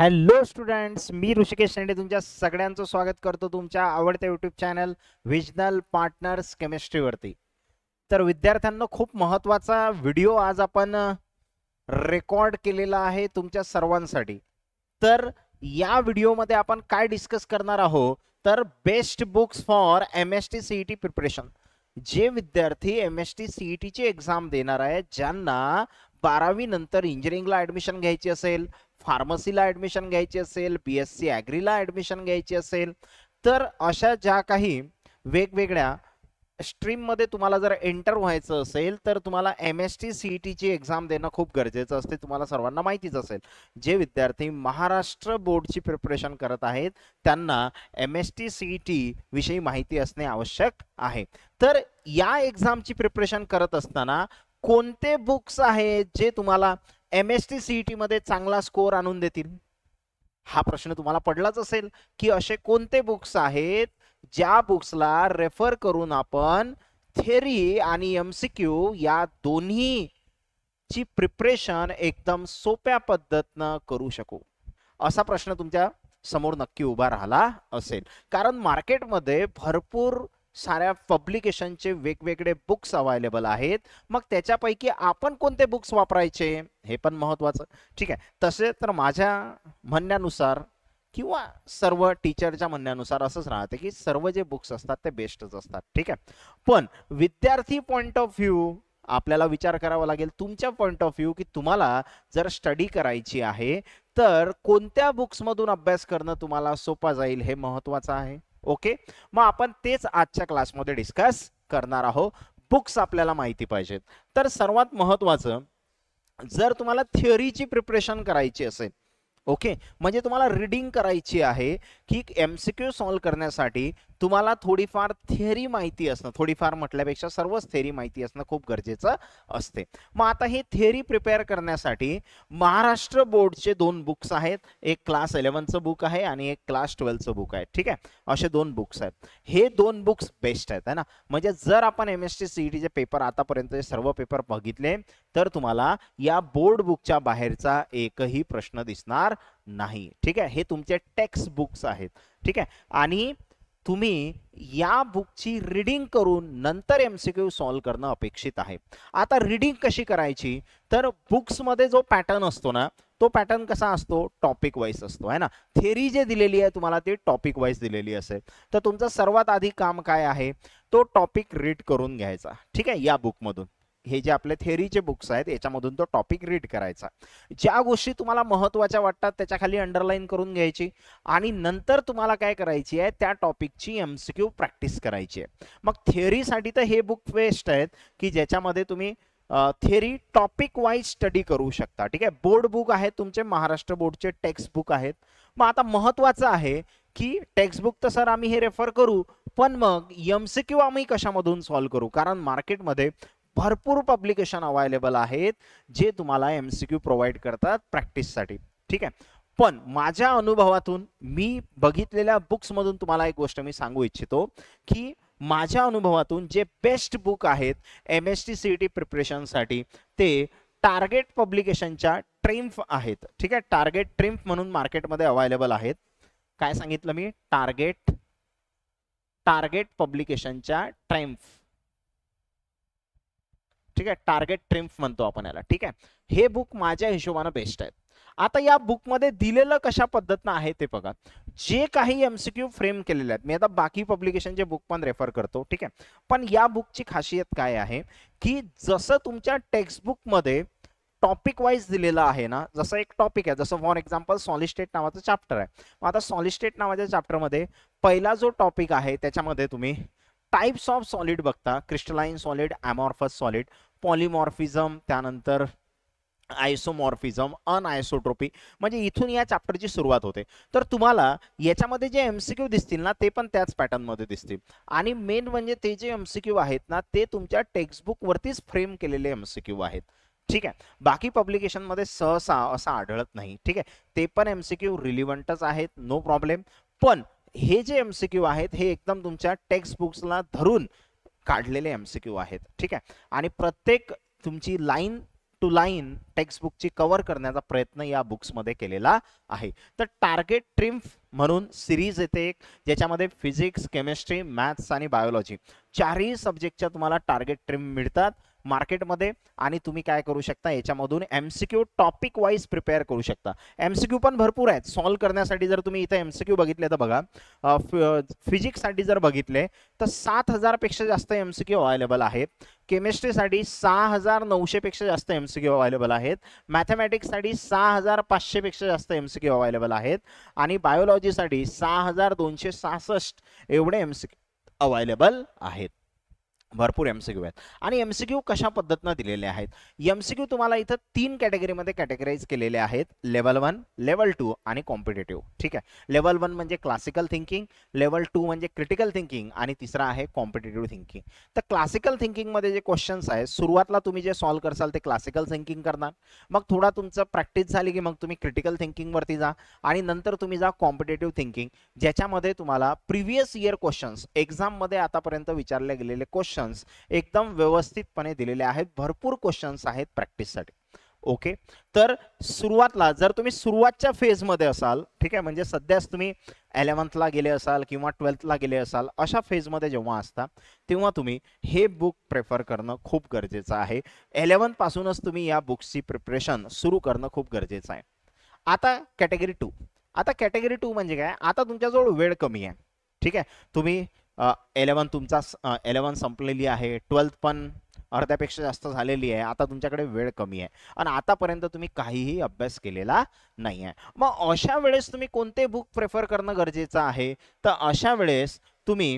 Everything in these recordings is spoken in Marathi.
हॅलो स्टुडंट्स मी ऋषिकेश शेंडे तुमच्या सगळ्यांचं स्वागत करतो तुमच्या आवडत्या युट्यूब चॅनल विजनल पार्टनर्स केमिस्ट्रीवरती तर विद्यार्थ्यांना खूप महत्वाचा व्हिडिओ आज आपण रेकॉर्ड केलेला आहे तुमच्या सर्वांसाठी तर या व्हिडिओमध्ये आपण काय डिस्कस करणार आहोत तर best books for M S T CET preparation जे विद्यार्थी M S T C E exam देणार आहे ज्यांना बारावी नंतर इंजिनिअरिंगला ऍडमिशन घ्यायची असेल फार्मसीला ॲडमिशन घ्यायची असेल बी एस सी ॲग्रीला ॲडमिशन घ्यायची असेल तर अशा ज्या काही वेगवेगळ्या स्ट्रीममध्ये तुम्हाला जर एंटर व्हायचं असेल तर तुम्हाला M S T C E टीची एक्झाम देणं खूप गरजेचं असते तुम्हाला सर्वांना माहितीच असेल जे विद्यार्थी महाराष्ट्र बोर्डची प्रिपरेशन करत आहेत त्यांना M S T C E T विषयी माहिती असणे आवश्यक आहे तर या एक्झामची प्रिपरेशन करत असताना कोणते बुक्स आहेत जे तुम्हाला M S T C E e टीमध्ये चांगला स्कोर आणून देतील हा प्रश्न तुम्हाला पडलाच असेल की असे कोणते बुक्स आहेत ज्या बुक्सला रेफर करून आपण थेरी आणि एम सी क्यू या दोन्ही ची प्रिपरेशन एकदम सोप्या पद्धतीनं करू शकू असा प्रश्न तुमच्या समोर नक्की उभा राहिला असेल कारण मार्केटमध्ये भरपूर साऱ्या पब्लिकेशनचे वेगवेगळे बुक्स अवेलेबल आहेत मग त्याच्यापैकी आपण कोणते बुक्स वापरायचे हे पण महत्त्वाचं ठीक आहे तसे तर माझ्या म्हणण्यानुसार किंवा सर्व टीचरच्या म्हणण्यानुसार असंच राहते की सर्व जे बुक्स असतात ते बेस्टच असतात ठीक आहे पण विद्यार्थी पॉईंट ऑफ व्ह्यू आपल्याला विचार करावा लागेल तुमच्या पॉईंट ऑफ व्ह्यू की तुम्हाला जर स्टडी करायची आहे तर कोणत्या बुक्समधून अभ्यास करणं तुम्हाला सोपा जाईल हे महत्त्वाचं आहे ओके मग आपण तेच आजच्या क्लासमध्ये डिस्कस करणार आहोत बुक्स आपल्याला माहिती पाहिजेत तर सर्वात महत्वाचं जर तुम्हाला थिअरीची प्रिपरेशन करायची असेल ओके म्हणजे तुम्हाला रिडिंग करायची आहे की एम सी क्यू सॉल्व्ह करण्यासाठी तुम्हाला थोडीफार थेअरी माहिती असणं थोडीफार म्हटल्यापेक्षा सर्वच थेअरी माहिती असणं खूप गरजेचं असते मग आता हे थेअरी प्रिपेअर करण्यासाठी महाराष्ट्र बोर्डचे दोन बुक्स आहेत एक क्लास इलेव्हनचं बुक आहे आणि एक क्लास ट्वेल्थचं बुक आहे ठीक आहे असे दोन बुक्स आहेत हे दोन बुक्स बेस्ट आहेत है ना म्हणजे जर आपण M S T C E e paper आतापर्यंतचे सर्व पेपर बघितले तर तुम्हाला या बोर्ड बुकच्या बाहेरचा एकही प्रश्न दिसणार नाही ठीक आहे हे तुमचे टेक्स्ट बुक्स आहेत ठीक आहे आणि तुम्ही या बुकची रीडिंग करून नंतर एम सी क्यू सॉल्व्ह करणं अपेक्षित आहे आता रीडिंग कशी करायची तर बुक्समध्ये जो पॅटर्न असतो ना तो पॅटर्न कसा असतो टॉपिक वाईज असतो आहे ना थेरी जे दिलेली आहे तुम्हाला ती टॉपिक वाईज दिलेली असेल तर तुमचं सर्वात आधी काम काय आहे तो टॉपिक रीड करून घ्यायचा ठीक आहे या बुकमधून हे जे आपले थेअरीचे बुक्स आहेत याच्यामधून तो टॉपिक रीड करायचा ज्या गोष्टी तुम्हाला महत्वाच्या वाटतात त्याच्याखाली अंडरलाईन करून घ्यायची आणि नंतर तुम्हाला काय करायची आहे त्या टॉपिकची एम प्रॅक्टिस करायची आहे मग थेअरीसाठी तर हे बुक बेस्ट आहेत की ज्याच्यामध्ये तुम्ही थेअरी टॉपिक वाईज स्टडी करू शकता ठीक आहे बोर्ड बुक आहेत तुमचे महाराष्ट्र बोर्डचे टेक्स्ट बुक आहेत मग आता महत्त्वाचं आहे की टेक्स्ट बुक तर सर आम्ही हे रेफर करू पण मग एम सी क्यू आम्ही कशामधून सॉल्व्ह करू कारण मार्केटमध्ये भरपूर पब्लिकेशन अवेलेबल आहेत जे तुम्हाला एम सी क्यू प्रोव्हाइड करतात प्रॅक्टिससाठी ठीक आहे पण माझ्या अनुभवातून मी बघितलेल्या बुक्समधून तुम्हाला एक गोष्ट मी सांगू इच्छितो की माझ्या अनुभवातून जे बेस्ट बुक आहेत M S T C T प्रिपरेशनसाठी ते टार्गेट पब्लिकेशनच्या ट्रिम्फ आहेत ठीक आहे टार्गेट ट्रिम्फ म्हणून मार्केटमध्ये अवेलेबल आहेत काय सांगितलं मी टार्गेट टार्गेट पब्लिकेशनच्या ट्रेम्फ ठीक आहे टार्गेट ट्रिम्फ म्हणतो आपण याला ठीक आहे हे बुक माझ्या हिशोबाने बेस्ट आहे आता या बुक मध्ये दिलेलं कशा पद्धतीनं आहे ते बघा जे काही एमसीक्यू फ्रेम केलेले आहेत मी आता बाकी पब्लिकेशनचे बुक पण रेफर करतो ठीक आहे पण या बुकची खासियत काय आहे की जसं तुमच्या मध्ये टॉपिक वाईज दिलेलं आहे ना जसं एक टॉपिक आहे जसं फॉर एक्झाम्पल सॉलिस्टेट नावाचं चॅप्टर आहे मग आता सॉलिस्टेट नावाच्या चॅप्टरमध्ये पहिला जो टॉपिक आहे त्याच्यामध्ये तुम्ही टाइप्स ऑफ सॉलिड बघता crystalline solid amorphous solid polymorphism त्यानंतर आयसोमॉर्फिझम आयसोट्रोपी म्हणजे इथून या चॅप्टरची सुरुवात होते तर तुम्हाला याच्यामध्ये जे एम सी क्यू दिसतील ना ते पण त्याच पॅटर्नमध्ये दिसतील आणि मेन म्हणजे ते जे एम सी क्यू आहेत ना ते तुमच्या टेक्स्टबुकवरतीच फ्रेम केलेले एम सी क्यू आहेत ठीक आहे बाकी पब्लिकेशनमध्ये सहसा असं आढळत नाही ठीक आहे ते पण एम सी क्यू रिलिव्हंटच आहेत नो प्रॉब्लेम पण हे जे एम सी क्यू आहेत हे एकदम तुमच्या टेक्स्ट बुक्सला धरून काढलेले एम सी क्यू आहेत ठीक आहे आणि प्रत्येक तुमची लाईन टू लाईन टेक्स्टबुकची कव्हर करण्याचा प्रयत्न या बुक्समध्ये केलेला आहे तर टार्गेट ट्रिम्फ म्हणून सिरीज येते एक ज्याच्यामध्ये फिजिक्स केमिस्ट्री मॅथ्स आणि बायोलॉजी चारही सब्जेक्टच्या तुम्हाला टार्गेट ट्रिम मिळतात मार्केटमध्ये आणि तुम्ही काय करू शकता याच्यामधून M Q topic wise prepare करू शकता एम सी क्यू पण भरपूर आहेत सॉल्व्ह करण्यासाठी जर तुम्ही इथे एम सी क्यू बघितले तर बघा फिजिक्ससाठी जर बघितले तर सात हजारपेक्षा जास्त एम सी क्यू अवेलेबल आहेत केमिस्ट्रीसाठी सहा हजार नऊशेपेक्षा जास्त एम सी क्यू अवेलेबल आहेत मॅथमॅटिक्ससाठी सहा हजार पाचशेपेक्षा जास्त एम सी क्यू अवेलेबल आहेत आणि बायोलॉजीसाठी सहा हजार दोनशे सहासष्ट एवढे एम सी क्यू अवेलेबल आहेत भरपूर एम सी क्यू आहेत आणि एम सी क्यू कशा पद्धतीनं दिलेले आहेत एम सी क्यू तुम्हाला इथं तीन कॅटेगरीमध्ये कॅटेगराईज केलेले आहेत लेवल वन लेवल टू आणि कॉम्पिटेटिव्ह ठीक आहे लेवल वन म्हणजे क्लासिकल थिंकिंग लेवल टू म्हणजे क्रिटिकल थिंकिंग आणि तिसरा आहे कॉम्पिटेटिव्ह थिंकिंग तर क्लासिकल थिंकिंगमध्ये जे क्वेश्चन्स आहेत सुरुवातला तुम्ही जे सॉल्व करसाल ते क्लासिकल थिंकिंग करणार मग थोडा तुमचं प्रॅक्टिस झाली की मग तुम्ही क्रिटिकल थिंकिंगवरती जा आणि नंतर तुम्ही जा कॉम्पिटेटिव्ह थिंकिंग ज्याच्यामध्ये तुम्हाला प्रिव्हियस इयर क्वेश्चन्स एक्झाममध्ये आतापर्यंत विचारले गेलेले क्वेश्चन क्वेश्चन्स एकदम व्यवस्थितपणे दिलेले आहेत भरपूर क्वेश्चन्स आहेत प्रॅक्टिससाठी ओके तर सुरुवातला जर तुम्ही सुरुवातच्या फेजमध्ये असाल ठीक आहे म्हणजे सध्याच तुम्ही एलेवन्थला गेले असाल किंवा ट्वेल्थला गेले असाल अशा फेजमध्ये जेव्हा असता तेव्हा तुम्ही हे बुक प्रेफर करणं खूप गरजेचं आहे एलेवन्थपासूनच तुम्ही या बुक्सची प्रिपरेशन सुरू करणं खूप गरजेचं आहे आता कॅटेगरी टू आता कॅटेगरी टू म्हणजे काय आता तुमच्याजवळ वेळ कमी आहे ठीक आहे तुम्ही एलेवन तुमचा एलेवन संपलेली आहे ट्वेल्थ पण अर्ध्यापेक्षा जास्त झालेली आहे आता तुमच्याकडे वेळ कमी आहे आणि आतापर्यंत तुम्ही काहीही अभ्यास केलेला नाही आहे मग अशा वेळेस तुम्ही कोणते बुक प्रेफर करणं गरजेचं आहे तर अशा वेळेस तुम्ही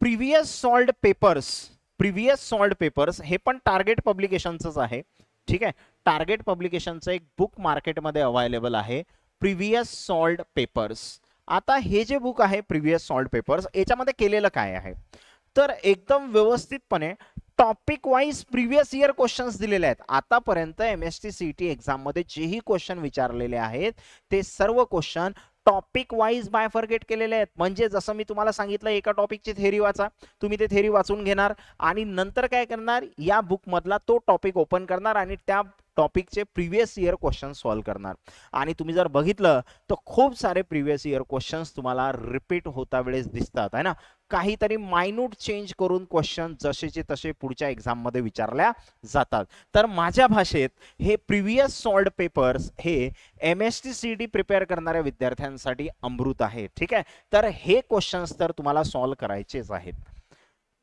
previous solved papers previous solved papers हे पण टार्गेट पब्लिकेशनचंच आहे ठीक आहे टार्गेट पब्लिकेशनचं एक बुक मार्केटमध्ये अवेलेबल आहे प्रिव्हियस सॉल्ड पेपर्स आता हे जे बुक आहे प्रिव्हियस सॉल्ट पेपर्स याच्यामध्ये केलेलं काय आहे तर एकदम व्यवस्थितपणे topic wise previous year questions दिलेले आहेत आतापर्यंत M S T C T एक्झाममध्ये जेही क्वेश्चन विचारलेले आहेत ते सर्व क्वेश्चन टॉपिक वाईज बायफर्गेट केलेले आहेत म्हणजे जसं मी तुम्हाला सांगितलं एका टॉपिकची थेरी वाचा तुम्ही ते थेरी वाचून घेणार आणि नंतर काय करणार या बुकमधला तो टॉपिक ओपन करणार आणि त्या टॉपिकचे प्रिव्हियस इयर क्वेश्चन सॉल्व करणार आणि तुम्ही जर बघितलं तर खूप सारे प्रिव्हियस इयर क्वेश्चन्स तुम्हाला रिपीट होता वेळेस दिसतात आहे ना काहीतरी मायन्यूट चेंज करून क्वेश्चन जसेचे तसे पुढच्या एक्झाममध्ये विचारल्या जातात तर माझ्या भाषेत हे प्रिव्हियस सॉल्ड पेपर्स हे M S T C D prepare करणाऱ्या विद्यार्थ्यांसाठी अमृत आहे ठीक आहे तर हे क्वेश्चन्स तर तुम्हाला सॉल्व करायचेच आहेत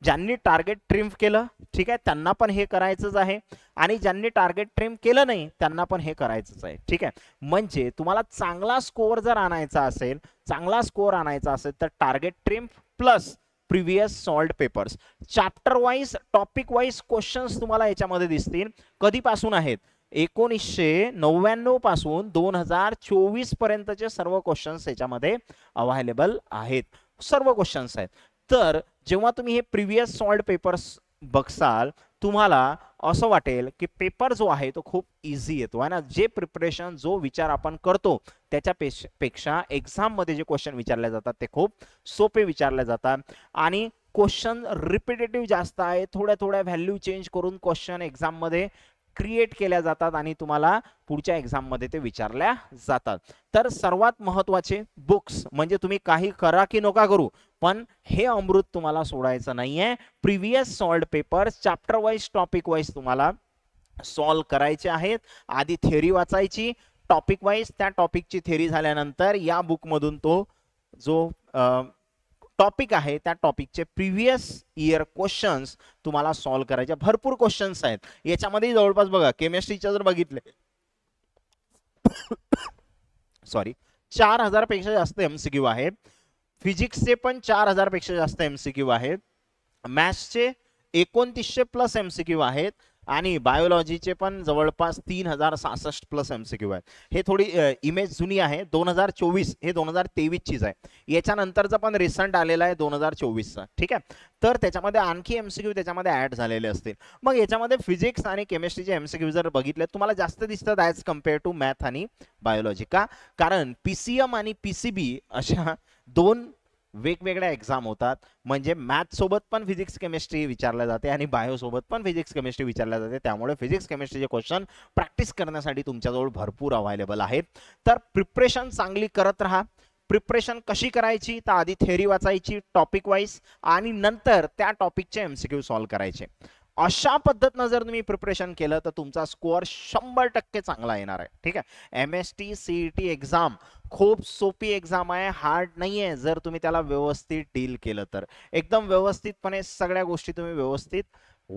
ज्यांनी टार्गेट ट्रिम केलं ठीक आहे त्यांना पण हे करायचंच आहे आणि ज्यांनी टार्गेट ट्रिम केलं नाही त्यांना पण हे करायचंच आहे ठीक आहे म्हणजे तुम्हाला चांगला स्कोअर जर आणायचा असेल चांगला स्कोअर आणायचा असेल तर target trim plus previous solved papers chapter wise topic wise questions तुम्हाला याच्यामध्ये दिसतील कधीपासून आहेत एकोणीसशे नव्याण्णव पासून दोन हजार चोवीस पर्यंतचे सर्व क्वेश्चन्स याच्यामध्ये अव्हेलेबल आहेत सर्व क्वेश्चन्स आहेत तर जेव्हा तुम्ही हे प्रिव्हियस सॉल्ड पेपर्स बघसाल तुम्हाला असं वाटेल की पेपर जो आहे तो खूप इझी येतो आहे ना जे प्रिपरेशन जो विचार आपण करतो त्याच्या पेश पेक्षा एक्झाममध्ये जे क्वेश्चन विचारले जातात ते खूप सोपे विचारले जातात आणि क्वेश्चन रिपिटेटिव्ह जास्त आहे थोड्या थोड्या व्हॅल्यू चेंज करून क्वेश्चन एक्झाममध्ये क्रिएट केल्या जातात आणि तुम्हाला पुढच्या एक्झाममध्ये ते विचारल्या जातात तर सर्वात महत्त्वाचे बुक्स म्हणजे तुम्ही काही करा की नका करू पण हे अमृत तुम्हाला सोडायचं नाही आहे previous solved paper chapter wise topic wise तुम्हाला सॉल्व करायचे आहेत आधी थेअरी वाचायची टॉपिक वाईज त्या टॉपिकची थेअरी झाल्यानंतर या बुकमधून तो जो टॉपिक आहे त्या टॉपिकचे प्रिव्हियस इयर क्वेश्चन्स तुम्हाला सॉल्व्ह करायचे भरपूर क्वेश्चन्स आहेत याच्यामध्ये जवळपास बघा केमिस्ट्रीच्या जर बघितले सॉरी चार हजार पेक्षा जास्त क्यू आहे फिजिक्सचे पण चार हजार पेक्षा जास्त क्यू आहेत मॅथ्सचे एकोणतीसशे प्लस क्यू आहेत आणि बायोलॉजीचे पण जवळपास तीन हजार सहासष्ट प्लस एम सी क्यू आहेत हे थोडी इमेज जुनी आहे दोन हजार चोवीस हे दोन हजार तेवीसचीच आहे याच्यानंतरचा पण रिसंट आलेला आहे दोन हजार चोवीसचा ठीक आहे तर त्याच्यामध्ये आणखी एम सी क्यू त्याच्यामध्ये ॲड झालेले असतील मग याच्यामध्ये फिजिक्स आणि केमिस्ट्रीचे एम सी क्यू जर बघितले तुम्हाला जास्त दिसतात ॲज कम्पेअर टू मॅथ आणि बायोलॉजी का कारण पी सी एम आणि पी सी बी अशा दोन वेगवेगळ्या एक्झाम होतात म्हणजे सोबत पण फिजिक्स केमिस्ट्री विचारल्या जाते आणि बायोसोबत पण फिजिक्स केमिस्ट्री विचारल्या जाते त्यामुळे फिजिक्स केमिस्ट्रीचे क्वेश्चन प्रॅक्टिस करण्यासाठी तुमच्याजवळ भरपूर अव्हेलेबल आहेत तर प्रिपरेशन चांगली करत राहा प्रिपरेशन कशी करायची तर आधी थेअरी वाचायची टॉपिक वाईज आणि नंतर त्या टॉपिकचे एमसीक्यू सॉल्व्ह करायचे अशा पद्धतीनं जर तुम्ही प्रिपरेशन केलं तर तुमचा स्कोअर शंभर टक्के चांगला येणार आहे ठीक आहे M S T CET T exam खूप सोपी एक्झाम आहे हार्ड नाही आहे जर तुम्ही त्याला व्यवस्थित डील केलं तर एकदम व्यवस्थितपणे सगळ्या गोष्टी तुम्ही व्यवस्थित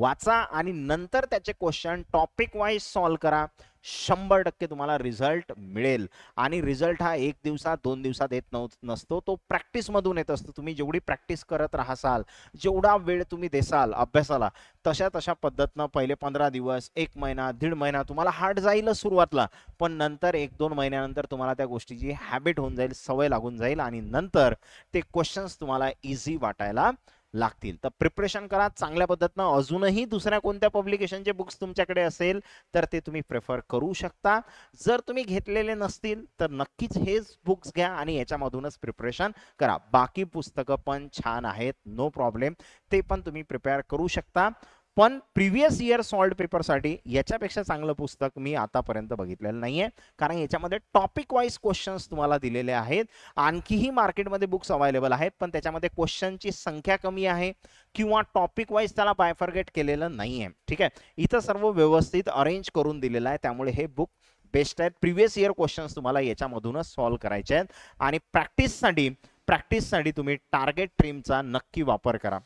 वाचा आणि नंतर त्याचे क्वेश्चन टॉपिक वाईज सॉल्व्ह करा शंभर टक्के तुम्हाला रिझल्ट मिळेल आणि रिझल्ट हा एक दिवसात दोन दिवसात येत नव्हत नसतो तो प्रॅक्टिसमधून येत असतो तुम्ही जेवढी प्रॅक्टिस करत राहसाल जेवढा वेळ तुम्ही देसाल अभ्यासाला तशा तशा पद्धतीनं पहिले पंधरा दिवस एक महिना दीड महिना तुम्हाला हार्ड जाईलच सुरुवातला पण नंतर एक दोन महिन्यानंतर तुम्हाला त्या गोष्टीची हॅबिट होऊन जाईल सवय लागून जाईल आणि नंतर ते क्वेश्चन्स तुम्हाला इझी वाटायला लागतील तर प्रिपरेशन करा चांगल्या पद्धतीनं अजूनही दुसऱ्या कोणत्या पब्लिकेशनचे बुक्स तुमच्याकडे असेल तर ते तुम्ही प्रेफर करू शकता जर तुम्ही घेतलेले नसतील तर नक्कीच हेच बुक्स घ्या आणि याच्यामधूनच प्रिपरेशन करा बाकी पुस्तकं पण छान आहेत नो प्रॉब्लेम ते पण तुम्ही प्रिपेअर करू शकता पण प्रिव्हियस इयर सॉल्ड पेपरसाठी याच्यापेक्षा चांगलं पुस्तक मी आतापर्यंत बघितलेलं नाही आहे कारण याच्यामध्ये टॉपिक वाईज क्वेश्चन्स तुम्हाला दिलेले आहेत आणखीही मार्केटमध्ये बुक्स अवेलेबल आहेत पण त्याच्यामध्ये क्वेश्चनची संख्या कमी आहे किंवा टॉपिक वाईज त्याला बायफर्गेट केलेलं नाही आहे ठीक आहे इथं सर्व व्यवस्थित अरेंज करून दिलेलं आहे त्यामुळे हे बुक बेस्ट आहेत प्रिव्हियस इयर क्वेश्चन्स तुम्हाला याच्यामधूनच सॉल्व्ह करायचे आहेत आणि प्रॅक्टिससाठी प्रॅक्टिससाठी तुम्ही टार्गेट ट्रीमचा नक्की वापर करा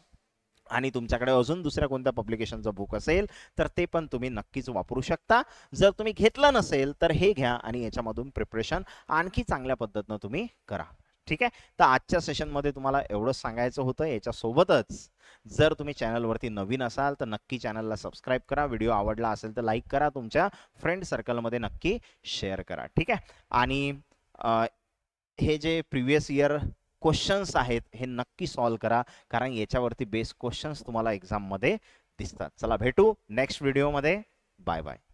आणि तुमच्याकडे अजून दुसऱ्या कोणत्या पब्लिकेशनचं बुक असेल तर ते पण तुम्ही नक्कीच वापरू शकता जर तुम्ही घेतलं नसेल तर हे घ्या आणि याच्यामधून प्रिपरेशन आणखी चांगल्या पद्धतीनं तुम्ही करा ठीक आहे तर आजच्या सेशनमध्ये तुम्हाला एवढंच सांगायचं होतं याच्यासोबतच जर तुम्ही चॅनलवरती नवीन असाल तर नक्की चॅनलला सबस्क्राईब करा व्हिडिओ आवडला असेल तर लाईक करा तुमच्या फ्रेंड सर्कलमध्ये नक्की शेअर करा ठीक आहे आणि हे जे प्रिव्हियस इयर क्वेश्चन्स आहेत हे नक्की सॉल्व करा कारण याच्यावरती बेस्ट क्वेश्चन्स तुम्हाला एक्झाममध्ये दिसतात चला भेटू नेक्स्ट व्हिडिओमध्ये बाय बाय